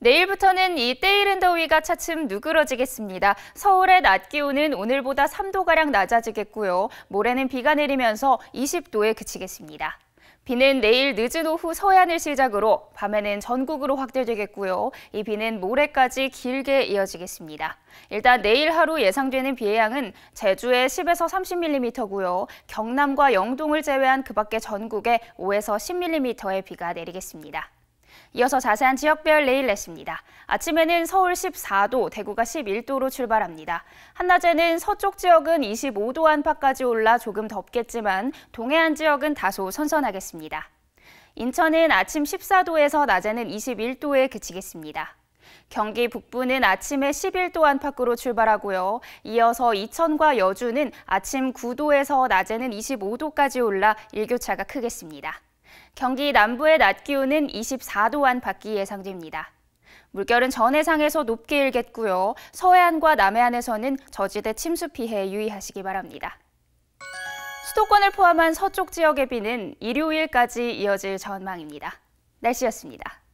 내일부터는 이 때이른 더위가 차츰 누그러지겠습니다. 서울의 낮 기온은 오늘보다 3도가량 낮아지겠고요. 모레는 비가 내리면서 20도에 그치겠습니다. 비는 내일 늦은 오후 서해안을 시작으로 밤에는 전국으로 확대되겠고요. 이 비는 모레까지 길게 이어지겠습니다. 일단 내일 하루 예상되는 비의 양은 제주에 10에서 30mm고요. 경남과 영동을 제외한 그 밖의 전국에 5에서 10mm의 비가 내리겠습니다. 이어서 자세한 지역별 내일 날씨입니다. 아침에는 서울 14도, 대구가 11도로 출발합니다. 한낮에는 서쪽 지역은 25도 안팎까지 올라 조금 덥겠지만 동해안 지역은 다소 선선하겠습니다. 인천은 아침 14도에서 낮에는 21도에 그치겠습니다. 경기 북부는 아침에 11도 안팎으로 출발하고요. 이어서 이천과 여주는 아침 9도에서 낮에는 25도까지 올라 일교차가 크겠습니다. 경기 남부의 낮 기온은 24도 안팎이 예상됩니다. 물결은 전해상에서 높게 일겠고요. 서해안과 남해안에서는 저지대 침수 피해 유의하시기 바랍니다. 수도권을 포함한 서쪽 지역의 비는 일요일까지 이어질 전망입니다. 날씨였습니다.